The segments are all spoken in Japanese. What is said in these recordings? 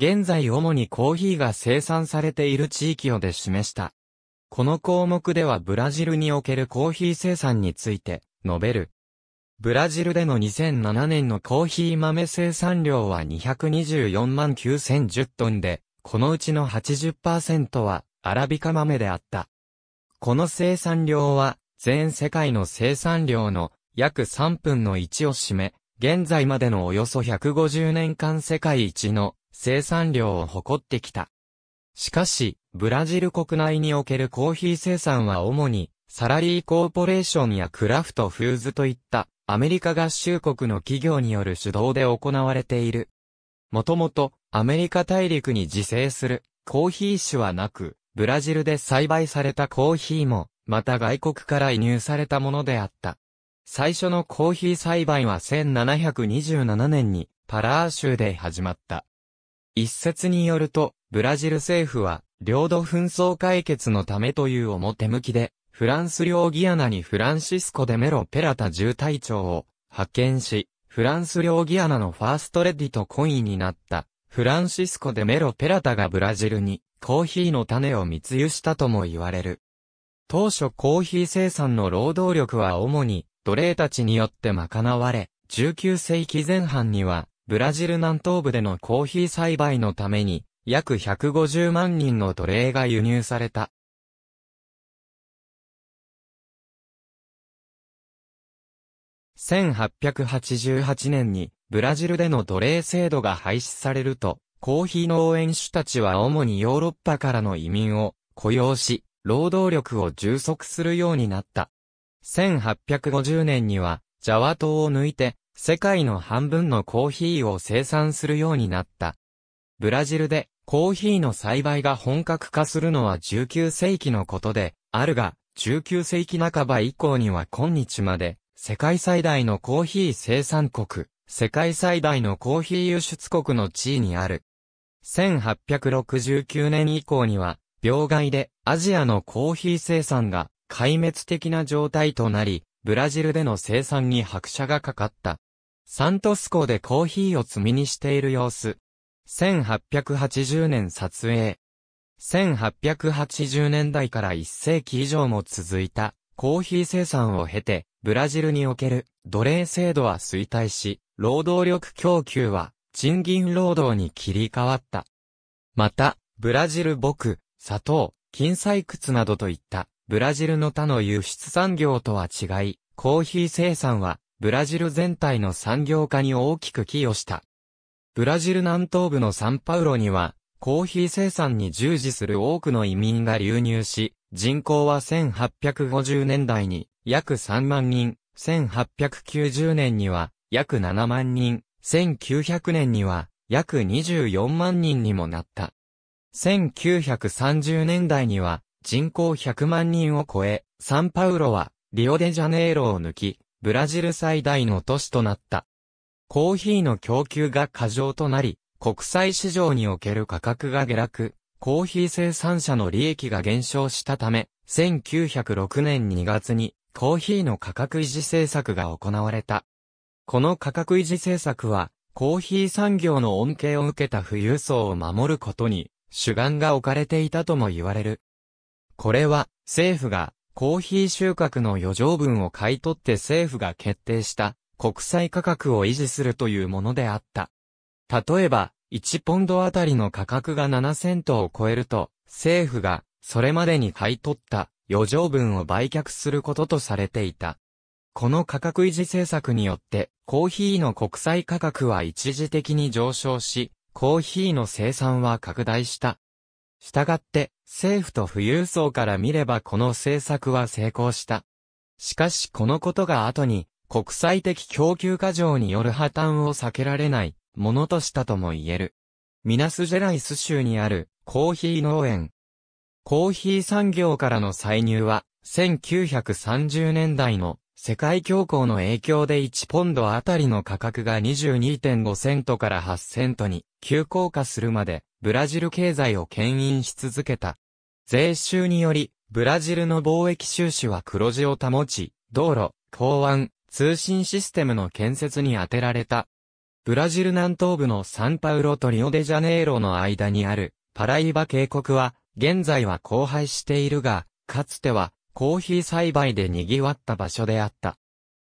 現在主にコーヒーが生産されている地域をで示した。この項目ではブラジルにおけるコーヒー生産について述べる。ブラジルでの2007年のコーヒー豆生産量は224万9010トンで、このうちの80%はアラビカ豆であった。この生産量は全世界の生産量の約3分の1を占め、現在までのおよそ150年間世界一の生産量を誇ってきた。しかし、ブラジル国内におけるコーヒー生産は主に、サラリーコーポレーションやクラフトフーズといった、アメリカ合衆国の企業による主導で行われている。もともと、アメリカ大陸に自生する、コーヒー種はなく、ブラジルで栽培されたコーヒーも、また外国から輸入されたものであった。最初のコーヒー栽培は1727年に、パラー州で始まった。一説によると、ブラジル政府は、領土紛争解決のためという表向きで、フランス領ギアナにフランシスコ・デメロ・ペラタ重隊長を派遣し、フランス領ギアナのファーストレディと懇意になった、フランシスコ・デメロ・ペラタがブラジルにコーヒーの種を密輸したとも言われる。当初コーヒー生産の労働力は主に奴隷たちによって賄われ、19世紀前半にはブラジル南東部でのコーヒー栽培のために、約150万人の奴隷が輸入された。1888年に、ブラジルでの奴隷制度が廃止されると、コーヒー農園主たちは主にヨーロッパからの移民を雇用し、労働力を充足するようになった。1850年には、ジャワ島を抜いて、世界の半分のコーヒーを生産するようになった。ブラジルでコーヒーの栽培が本格化するのは19世紀のことで、あるが、19世紀半ば以降には今日まで、世界最大のコーヒー生産国、世界最大のコーヒー輸出国の地位にある。1869年以降には、病害でアジアのコーヒー生産が壊滅的な状態となり、ブラジルでの生産に拍車がかかった。サントス港でコーヒーを積みにしている様子。1880年撮影。1880年代から1世紀以上も続いたコーヒー生産を経て、ブラジルにおける奴隷制度は衰退し、労働力供給は賃金労働に切り替わった。また、ブラジル牧、砂糖、金採掘などといったブラジルの他の輸出産業とは違い、コーヒー生産はブラジル全体の産業化に大きく寄与した。ブラジル南東部のサンパウロには、コーヒー生産に従事する多くの移民が流入し、人口は1850年代に約3万人、1890年には約7万人、1900年には約24万人にもなった。1930年代には人口100万人を超え、サンパウロはリオデジャネイロを抜き、ブラジル最大の都市となった。コーヒーの供給が過剰となり、国際市場における価格が下落、コーヒー生産者の利益が減少したため、1906年2月にコーヒーの価格維持政策が行われた。この価格維持政策は、コーヒー産業の恩恵を受けた富裕層を守ることに主眼が置かれていたとも言われる。これは政府がコーヒー収穫の余剰分を買い取って政府が決定した国際価格を維持するというものであった。例えば、1ポンドあたりの価格が7セントを超えると、政府がそれまでに買い取った余剰分を売却することとされていた。この価格維持政策によって、コーヒーの国際価格は一時的に上昇し、コーヒーの生産は拡大した。したがって、政府と富裕層から見ればこの政策は成功した。しかしこのことが後に、国際的供給過剰による破綻を避けられない、ものとしたとも言える。ミナスジェライス州にある、コーヒー農園。コーヒー産業からの歳入は、1930年代の世界恐慌の影響で1ポンドあたりの価格が22.5セントから8セントに急降下するまで、ブラジル経済を牽引し続けた。税収により、ブラジルの貿易収支は黒字を保ち、道路、港湾、通信システムの建設に充てられた。ブラジル南東部のサンパウロとリオデジャネイロの間にあるパライバ渓谷は、現在は荒廃しているが、かつてはコーヒー栽培で賑わった場所であった。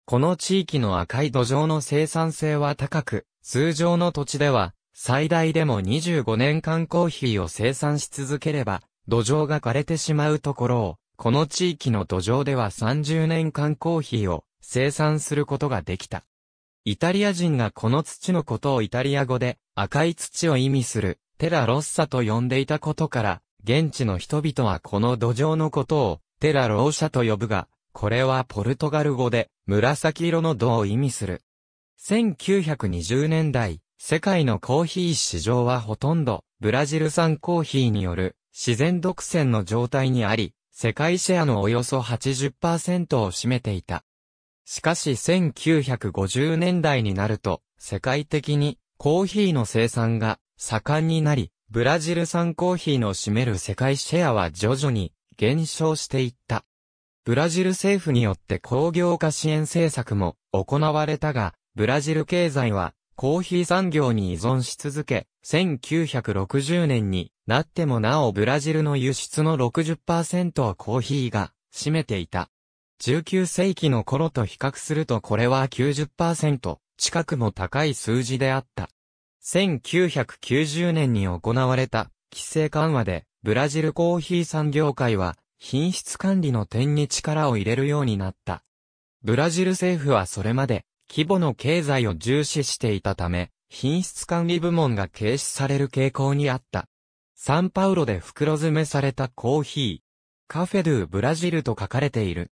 この地域の赤い土壌の生産性は高く、通常の土地では、最大でも25年間コーヒーを生産し続ければ、土壌が枯れてしまうところを、この地域の土壌では30年間コーヒーを生産することができた。イタリア人がこの土のことをイタリア語で赤い土を意味するテラロッサと呼んでいたことから、現地の人々はこの土壌のことをテラ・ローシャと呼ぶが、これはポルトガル語で、紫色の銅を意味する。1920年代、世界のコーヒー市場はほとんど、ブラジル産コーヒーによる、自然独占の状態にあり、世界シェアのおよそ80%を占めていた。しかし1950年代になると、世界的にコーヒーの生産が盛んになり、ブラジル産コーヒーの占める世界シェアは徐々に減少していった。ブラジル政府によって工業化支援政策も行われたが、ブラジル経済はコーヒー産業に依存し続け、1960年になってもなおブラジルの輸出の60%はコーヒーが占めていた。19世紀の頃と比較するとこれは90%近くも高い数字であった。1990年に行われた規制緩和でブラジルコーヒー産業界は、品質管理の点に力を入れるようになった。ブラジル政府はそれまで、規模の経済を重視していたため、品質管理部門が軽視される傾向にあった。サンパウロで袋詰めされたコーヒー。カフェドゥブラジルと書かれている。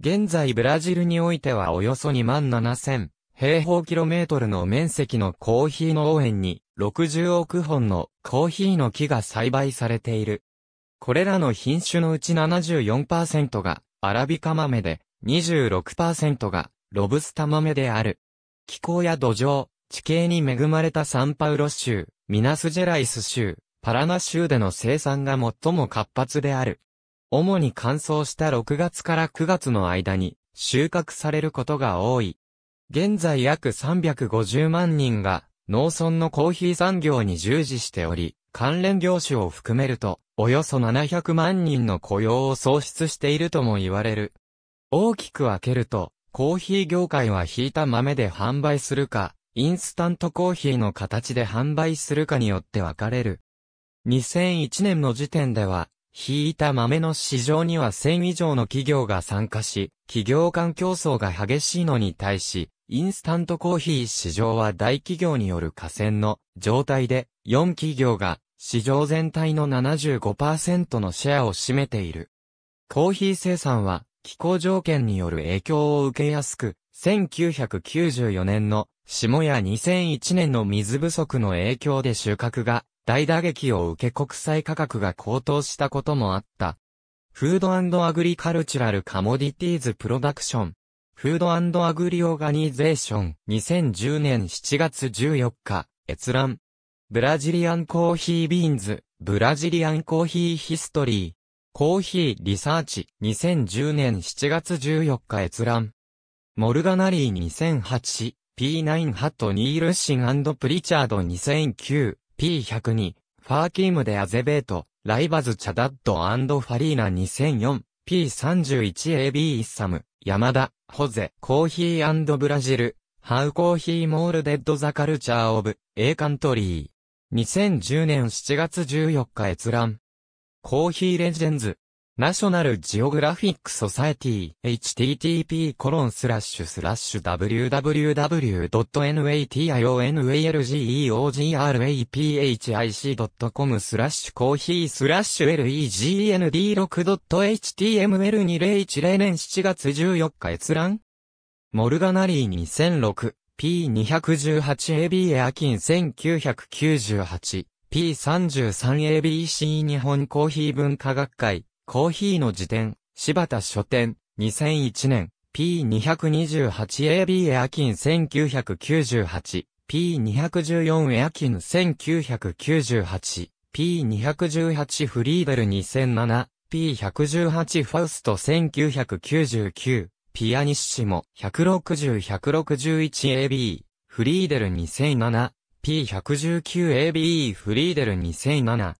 現在ブラジルにおいてはおよそ2万7千平方キロメートルの面積のコーヒー農園に60億本のコーヒーの木が栽培されている。これらの品種のうち74%がアラビカ豆で、26%がロブスタ豆である。気候や土壌、地形に恵まれたサンパウロ州、ミナスジェライス州、パラナ州での生産が最も活発である。主に乾燥した6月から9月の間に収穫されることが多い。現在約350万人が農村のコーヒー産業に従事しており、関連業種を含めると、およそ700万人の雇用を創出しているとも言われる。大きく分けると、コーヒー業界は引いた豆で販売するか、インスタントコーヒーの形で販売するかによって分かれる。2001年の時点では、引いた豆の市場には1000以上の企業が参加し、企業間競争が激しいのに対し、インスタントコーヒー市場は大企業による河川の状態で、4企業が市場全体の75%のシェアを占めている。コーヒー生産は気候条件による影響を受けやすく、1994年の下や2001年の水不足の影響で収穫が大打撃を受け国際価格が高騰したこともあった。フードアグリカルチュラルカモディティーズプロダクションフードアグリオガニゼーション2010年7月14日、閲覧。ブラジリアンコーヒービーンズ、ブラジリアンコーヒーヒストリー。コーヒーリサーチ2010年7月14日閲覧。モルガナリー2008、P9 ハットニールシンプリチャード2009、P102、ファーキームでアゼベート、ライバズチャダッドファリーナ2004、P31AB イッサム、山田、ホゼ、コーヒーブラジル、ハウコーヒーモールデッドザカルチャーオブ、A カントリー。2010年7月14日閲覧。コーヒーレジェンズ、ナショナルジオグラフィックソサエティ http://www.nationalgeographic.com スラッシュコーヒースラッシュ legnd6.html2010 年7月14日閲覧モルガナリー 2006P218AB アキン 1998P33ABC 日本コーヒー文化学会コーヒーの辞典、柴田書店、2001年、P228AB エアキン1998、P214 エアキン1998、P218 フリーデル2007、P118 ファウスト1999、ピアニッシモ 160-161AB、フリーデル2007、P119AB フリーデル2007、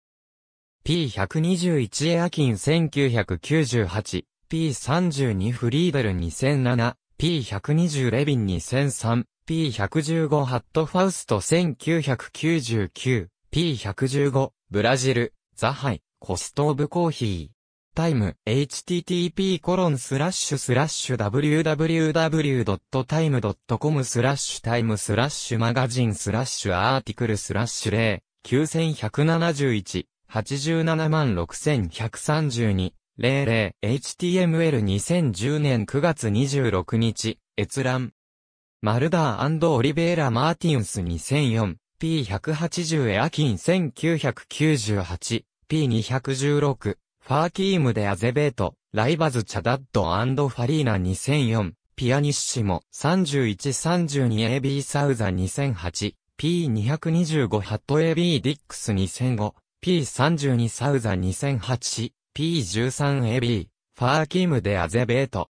P121 エアキン1998、P32 フリーベル2007、P120 レビン2003、P115 ハットファウスト1999、P115 ブラジル、ザハイ、コストオブコーヒー。タイム、http コロンスラッシュスラッシュ www.time.com スラッシュタイムスラッシュマガジンスラッシュアーティクルスラッシュ0、9171 876132-00、HTML2010 年9月26日、閲覧。マルダーオリベーラ・マーティンス 2004P180 エアキン 1998P216 ファーキームでアゼベートライバズ・チャダッドファリーナ2004ピアニッシモ 3132AB サウザ 2008P225 ハット AB ディックス2005 P32 サウザ 2008C、P13AB、ファーキムでアゼベート。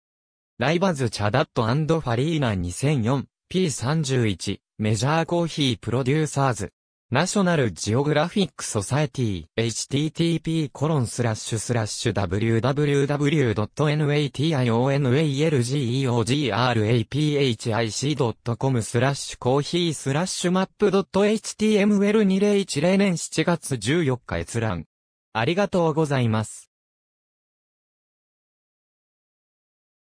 ライバズ・チャダットファリーナ2004、P31、メジャーコーヒープロデューサーズ。ナショナルジオグラフィックソサエティ http://www.nationalgeographic.com スラッシュコーヒースラッシュマップ .html2010 年7月14日閲覧。ありがとうございます。